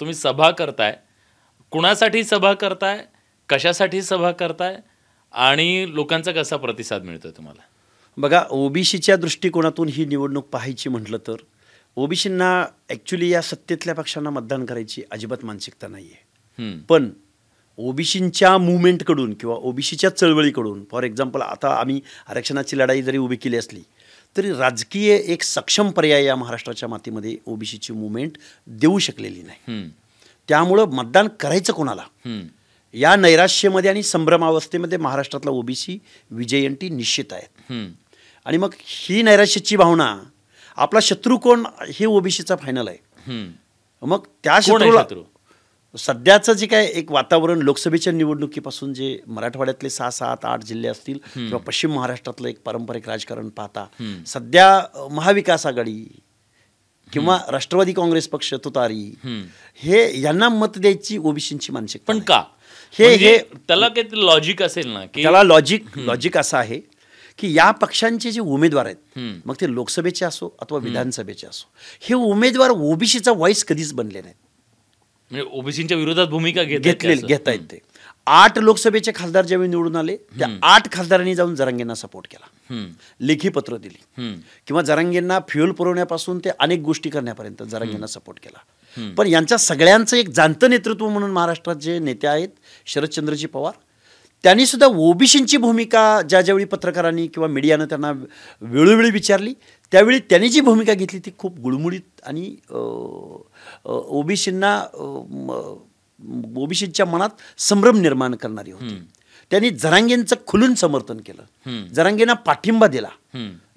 तुम्ही सभा करताय कुणासाठी सभा करताय कशासाठी सभा करताय आणि लोकांचा कसा प्रतिसाद मिळतो तुम्हाला बघा ओबीसीच्या दृष्टिकोनातून ही निवडणूक पाहायची म्हटलं तर ओबीसींना ॲक्च्युली या सत्तेतल्या पक्षांना मतदान करायची अजिबात मानसिकता नाही आहे पण ओबीसींच्या मुवमेंटकडून किंवा ओबीसीच्या चळवळीकडून फॉर एक्झाम्पल आता आम्ही आरक्षणाची लढाई जरी उभी केली असली तरी राजकीय एक सक्षम पर्याय या महाराष्ट्राच्या मातीमध्ये ओबीसीची मुवमेंट देऊ शकलेली नाही त्यामुळं मतदान करायचं कोणाला या नैराश्यमध्ये आणि संभ्रमावस्थेमध्ये महाराष्ट्रातला ओबीसी विजयंती निश्चित आहेत आणि मग ही नैराश्याची भावना आपला शत्रू कोण हे ओबीसीचा फायनल आहे मग त्या शत्रूला सध्याचं जे काय एक वातावरण लोकसभेच्या निवडणुकीपासून जे मराठवाड्यातले सहा सात आठ जिल्हे असतील किंवा पश्चिम महाराष्ट्रातलं एक पारंपरिक राजकारण पाहता सध्या महाविकास आघाडी किंवा राष्ट्रवादी काँग्रेस पक्ष तुतारी हे यांना मत द्यायची ओबीसींची मानसिक पण का हे म्हणजे हे त्याला काही लॉजिक असेल ना त्याला लॉजिक लॉजिक असं आहे की या पक्षांचे जे उमेदवार आहेत मग ते लोकसभेचे असो अथवा विधानसभेचे असो हे उमेदवार ओबीसीचा व्हॉइस कधीच बनले नाहीत म्हणजे ओबीसीच्या विरोधात भूमिका घेतली घेता येते आठ लोकसभेचे खासदार ज्यावेळी निवडून आले त्या आठ खासदारांनी जाऊन जरांगेंना सपोर्ट केला लेखी पत्र दिली किंवा जरांगेंना फ्युएल पुरवण्यापासून ते अनेक गोष्टी करण्यापर्यंत जरांगेंना सपोर्ट केला पण यांच्या सगळ्यांचं एक जाणतं नेतृत्व म्हणून महाराष्ट्रात जे नेते आहेत शरदचंद्रजी पवार सुद्धा ओबीसींची भूमिका ज्या ज्यावेळी पत्रकारांनी किंवा मीडियानं त्यांना वेळोवेळी विचारली त्यावेळी त्यांनी जी भूमिका घेतली ती खूप गुळमुळीत आणि ओबीसींना ओबीसींच्या मनात संभ्रम निर्माण करणारी होती त्यांनी जरांगेंचं खुलून समर्थन केलं जरांगेंना पाठिंबा दिला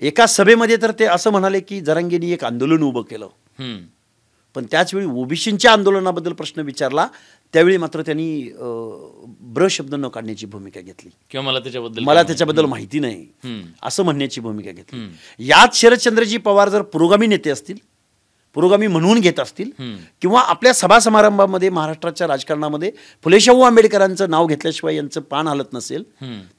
एका सभेमध्ये तर ते असं म्हणाले की जरांगेंनी एक आंदोलन उभं केलं पण त्याचवेळी ओबीसींच्या आंदोलनाबद्दल प्रश्न विचारला त्यावेळी मात्र त्यांनी ब्र शब्द न काढण्याची भूमिका घेतली किंवा मला त्याच्याबद्दल मला त्याच्याबद्दल माहिती नाही असं म्हणण्याची भूमिका घेतली यात शरदचंद्रजी पवार जर पुरोगामी नेते असतील पुरोगामी म्हणून घेत असतील किंवा आपल्या सभा समारंभामध्ये महाराष्ट्राच्या राजकारणामध्ये शाहू आंबेडकरांचं नाव घेतल्याशिवाय यांचं पान हलत नसेल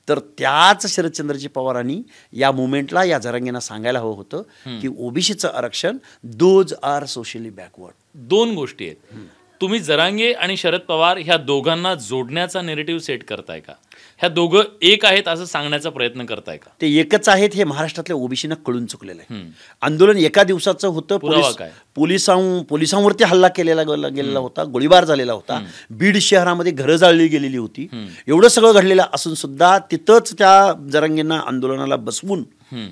तर त्याच शरदचंद्रजी पवारांनी या मुवमेंटला या जरांगींना सांगायला हवं होतं की ओबीसीचं आरक्षण दोज आर सोशली बॅकवर्ड दोन गोष्टी आहेत तुम्ही जरांगे आणि शरद पवार ह्या दोघांना जोडण्याचा नेरेटिव्ह सेट करताय का ह्या दोघं एक आहेत असं सांगण्याचा प्रयत्न करताय का ते एकच आहेत हे महाराष्ट्रातल्या ओबीसीनं कळून चुकलेलं आहे आंदोलन एका दिवसाचं होतं पोलिस पोलिसां पोलिसांवरती हल्ला केलेला गेलेला होता गोळीबार झालेला होता बीड शहरामध्ये घरं जाळली गेलेली होती एवढं सगळं घडलेलं असून सुद्धा तिथंच त्या जरांगेंना आंदोलनाला बसवून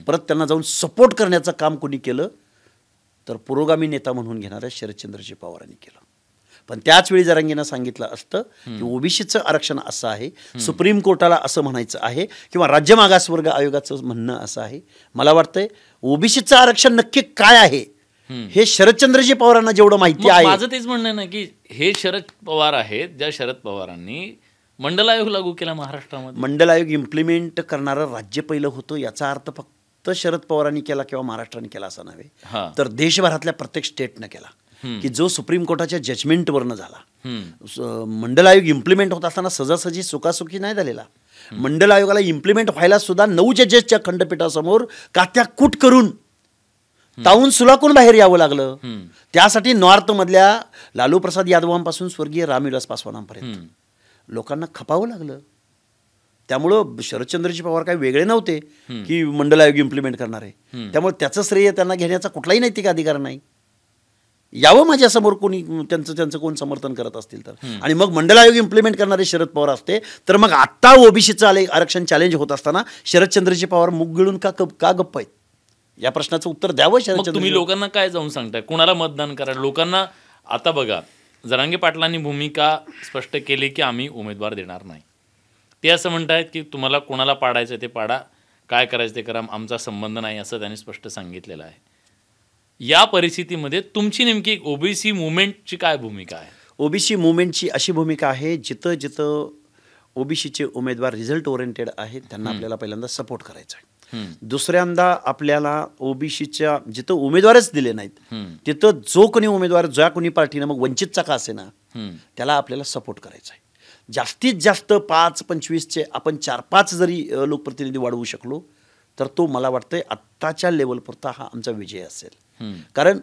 परत त्यांना जाऊन सपोर्ट करण्याचं काम कोणी केलं तर पुरोगामी नेता म्हणून घेणाऱ्या शरदचंद्रजी पवारांनी केलं पण त्याच वेळी जरांगीनं सांगितलं असतं की ओबीसीचं आरक्षण असं आहे सुप्रीम कोर्टाला असं म्हणायचं आहे किंवा राज्य मागासवर्ग आयोगाचं म्हणणं असं आहे मला वाटतंय ओबीसीचं आरक्षण नक्की काय आहे हे शरदचंद्रजी पवारांना जेवढं माहिती आहे माझं तेच म्हणणं ना की हे शरद पवार आहेत ज्या शरद पवारांनी मंडल आयोग लागू केला महाराष्ट्रामध्ये मंडल आयोग इम्प्लिमेंट करणारं राज्य पहिलं होतं याचा अर्थ फक्त शरद पवारांनी केला किंवा महाराष्ट्राने केला असा नव्हे तर देशभरातल्या प्रत्येक स्टेटनं केला की जो सुप्रीम कोर्टाच्या जजमेंटवरनं झाला मंडल आयोग इम्प्लिमेंट होत असताना सजासजी सुखासुखी नाही झालेला मंडल आयोगाला इम्प्लिमेंट व्हायला सुद्धा नऊ जजेसच्या खंडपीठासमोर कात्या कूट करून ताऊन सुलाकून बाहेर यावं लागलं त्यासाठी नॉर्थमधल्या लालू प्रसाद यादवांपासून स्वर्गीय रामविलास पासवानांपर्यंत लोकांना खपावं लागलं त्यामुळं शरदचंद्रजी पवार काही वेगळे नव्हते की मंडल आयोग इम्प्लिमेंट करणारे त्यामुळे त्याचं श्रेय त्यांना घेण्याचा कुठलाही नैतिक अधिकार नाही यावं माझ्यासमोर कोणी त्यांचं त्यांचं कोण समर्थन करत असतील तर आणि मग मंडळ आयोग इम्प्लिमेंट करणारे शरद पवार असते तर मग आत्ता ओबीसीचं आले आरक्षण चॅलेंज होत असताना शरदचंद्रजी पवार मुग गिळून का का गप्प आहेत या प्रश्नाचं उत्तर द्यावं शरद तुम्ही लोकांना काय जाऊन सांगताय कोणाला मतदान करा लोकांना आता बघा जरांगे पाटलांनी भूमिका स्पष्ट केली की आम्ही उमेदवार देणार नाही ते असं म्हणतायत की तुम्हाला कोणाला पाडायचं ते पाडा काय करायचं ते करा आमचा संबंध नाही असं त्यांनी स्पष्ट सांगितलेलं आहे या परिस्थितीमध्ये तुमची नेमकी ओबीसी मुवमेंटची काय भूमिका आहे ओबीसी मुवमेंटची अशी भूमिका आहे जिथं जिथं ओबीसीचे उमेदवार रिझल्ट ओरिएंटेड आहेत त्यांना आपल्याला पहिल्यांदा सपोर्ट करायचा आहे दुसऱ्यांदा आपल्याला ओबीसीच्या जिथं उमेदवारच दिले नाहीत तिथं जो कोणी उमेदवार ज्या कोणी पार्टीनं मग वंचितचा का असे ना त्याला आपल्याला सपोर्ट करायचा आहे जास्तीत जास्त पाच पंचवीसचे आपण चार पाच जरी लोकप्रतिनिधी वाढवू शकलो तर तो मला वाटतंय आत्ताच्या लेवलपुरता हा आमचा विजय असेल कारण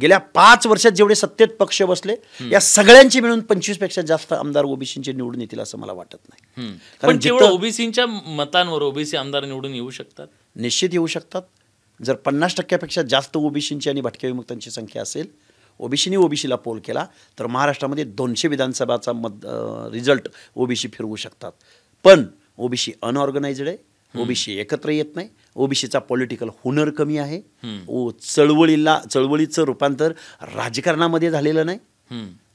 गेल्या पाच वर्षात जेवढे सत्तेत पक्ष बसले या सगळ्यांची मिळून पंचवीस पेक्षा जास्त आमदार ओबीसीचे निवडून येतील असं मला वाटत नाही कारण जेवढं ओबीसीच्या मतांवर ओबीसी आमदार निवडून येऊ शकतात निश्चित येऊ शकतात जर पन्नास टक्क्यापेक्षा जास्त ओबीसींची आणि भटक्या विमुक्तांची संख्या असेल ओबीसीने ओबीसीला पोल केला तर महाराष्ट्रामध्ये दोनशे विधानसभाचा मत रिझल्ट ओबीसी फिरवू शकतात पण ओबीसी अनऑर्गनाइज्ड आहे ओबीसी एकत्र येत नाही ओबीसीचा पॉलिटिकल हुनर कमी आहे ओ चळवळीला चळवळीचं रूपांतर राजकारणामध्ये झालेलं नाही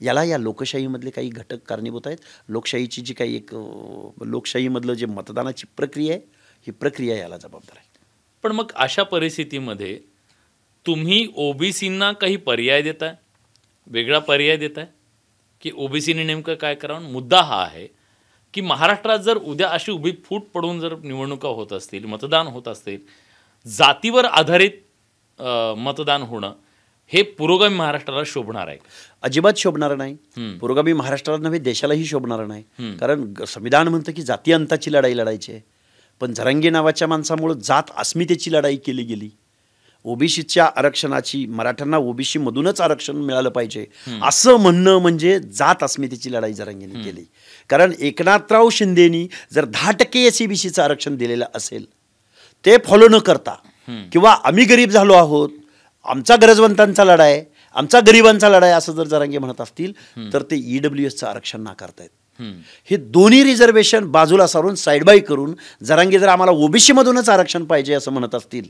याला या लोकशाहीमधले काही घटक कारणीभूत आहेत लोकशाहीची जी काही एक लोकशाहीमधलं जे मतदानाची प्रक्रिया आहे ही प्रक्रिया याला जबाबदार आहे पण मग अशा परिस्थितीमध्ये तुम्ही ओबीसींना काही पर्याय देताय वेगळा पर्याय देताय की ओबीसीने नेमकं काय करावं मुद्दा हा आहे की महाराष्ट्रात जर उद्या अशी उभी फूट पडून जर निवडणुका होत असतील मतदान होत असतील जातीवर आधारित मतदान होणं हे पुरोगामी महाराष्ट्राला शोभणार आहे अजिबात शोभणार नाही पुरोगामी महाराष्ट्राला नव्हे देशालाही शोभणार नाही कारण संविधान म्हणतं की जाती अंताची लढाई लढायची आहे पण झरंगी नावाच्या माणसामुळं जात अस्मितेची लढाई केली गेली ओबीसीच्या आरक्षणाची मराठ्यांना ओबीसीमधूनच आरक्षण मिळालं पाहिजे असं म्हणणं म्हणजे जात अस्मितेची लढाई जरांगीने केली कारण एकनाथराव शिंदेनी जर दहा टक्के एस सीबीसीचं आरक्षण दिलेलं असेल ते फॉलो न करता किंवा आम्ही गरीब झालो आहोत आमचा गरजवंतांचा लढा आहे आमचा गरिबांचा लढा आहे असं जर जरांगे म्हणत असतील तर ते ईडब्ल्यू e एसचं आरक्षण नाकारतायत हे दोन्ही रिझर्वेशन बाजूला सारून साईड बाय करून जरांगी जर आम्हाला ओबीसी मधूनच आरक्षण पाहिजे असं म्हणत असतील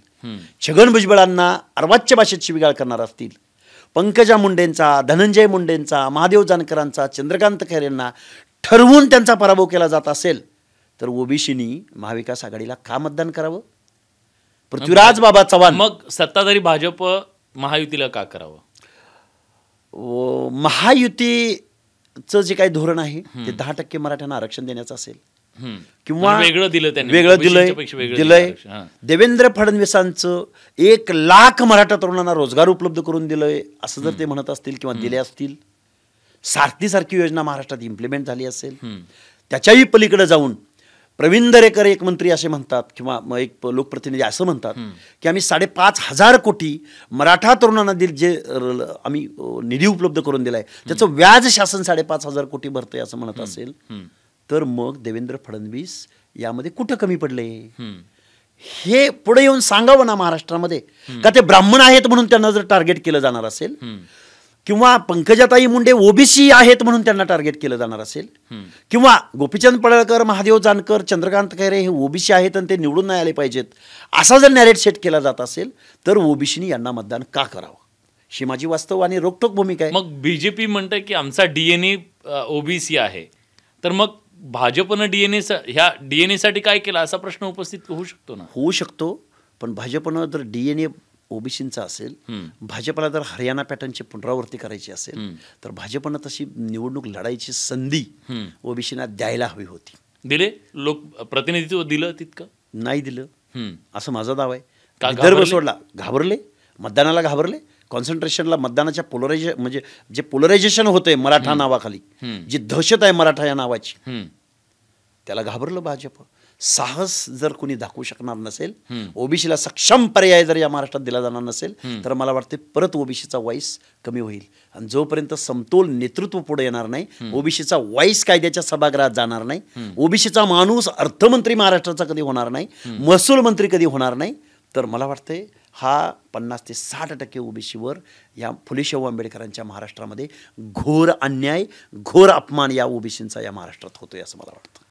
छगन भुजबळांना अर्वाच्य भाषेत शिबिगाळ करणार असतील पंकजा मुंडेंचा धनंजय मुंडेंचा महादेव जानकरांचा चंद्रकांत खैरेंना ठरवून त्यांचा पराभव केला जात असेल तर ओबीसीनी महाविकास आघाडीला का मतदान करावं पृथ्वीराज बाबा चव्हाण मग सत्ताधारी भाजप महायुतीला का करावं महायुती चं जे काही धोरण आहे ते दहा टक्के मराठ्यांना आरक्षण देण्याचं असेल किंवा म्हणजे वेगळं दिलं वेगळं दिलंय दिलंय देवेंद्र फडणवीसांचं एक लाख मराठा तरुणांना रोजगार उपलब्ध करून दिलंय असं जर ते म्हणत असतील किंवा दिले असतील सारथी सारखी योजना महाराष्ट्रात इम्प्लिमेंट झाली असेल त्याच्याही पलीकडे जाऊन प्रवीण दरेकर एक मंत्री असे म्हणतात किंवा एक लोकप्रतिनिधी असं म्हणतात की आम्ही साडेपाच हजार कोटी मराठा तरुणांना दिल जे आम्ही निधी उपलब्ध करून दिला आहे त्याचं व्याज शासन साडेपाच हजार कोटी भरतंय असं म्हणत असेल तर मग देवेंद्र फडणवीस यामध्ये कुठं कमी पडले हे पुढे येऊन सांगावं ना महाराष्ट्रामध्ये का ते ब्राह्मण आहेत म्हणून त्यांना जर टार्गेट केलं जाणार असेल किंवा पंकजाताई मुंडे ओबीसी आहेत म्हणून त्यांना टार्गेट केलं जाणार असेल किंवा गोपीचंद पडळकर महादेव जानकर चंद्रकांत खैरे हे ओबीसी आहेत आणि ते निवडून नाही आले पाहिजेत असा जर नॅरेट सेट केला जात असेल तर ओबीसीनी यांना मतदान का करावं ही माझी वास्तव आणि रोखोक भूमिका आहे मग बीजेपी म्हणतं की आमचा डीएनए ओबीसी आहे तर मग भाजपनं डीएनए ह्या डीएनएसाठी काय केलं असा प्रश्न उपस्थित होऊ शकतो ना होऊ शकतो पण भाजपनं जर डीएनए ओबीसींचा असेल भाजपला जर हरियाणा पॅटर्नची पुनरावृत्ती करायची असेल तर भाजपनं तशी निवडणूक लढायची संधी ओबीसीना द्यायला हवी होती दिले लोक प्रतिनिधित्व दिलं तितकं नाही दिलं असं माझा दाव आहे विदर्भ सोडला घाबरले मतदानाला घाबरले कॉन्सन्ट्रेशनला मतदानाच्या पोलरायझे म्हणजे जे पोलरायझेशन होतंय मराठा नावाखाली जी दहशत आहे मराठा या नावाची त्याला घाबरलं भाजप साहस जर कोणी दाखवू शकणार नसेल ओबीसीला सक्षम पर्याय जर या महाराष्ट्रात दिला जाणार नसेल तर मला वाटते परत ओबीसीचा वाईस कमी होईल आणि जोपर्यंत समतोल नेतृत्व पुढे येणार नाही ओबीसीचा वाईस कायद्याच्या सभागृहात जाणार नाही ओबीसीचा माणूस अर्थमंत्री महाराष्ट्राचा कधी होणार नाही महसूल मंत्री कधी होणार नाही तर मला वाटते हा पन्नास ते साठ टक्के ओबीसीवर या फुलेशाहू आंबेडकरांच्या महाराष्ट्रामध्ये घोर अन्याय घोर अपमान या ओबीसींचा या महाराष्ट्रात होतोय असं मला वाटतं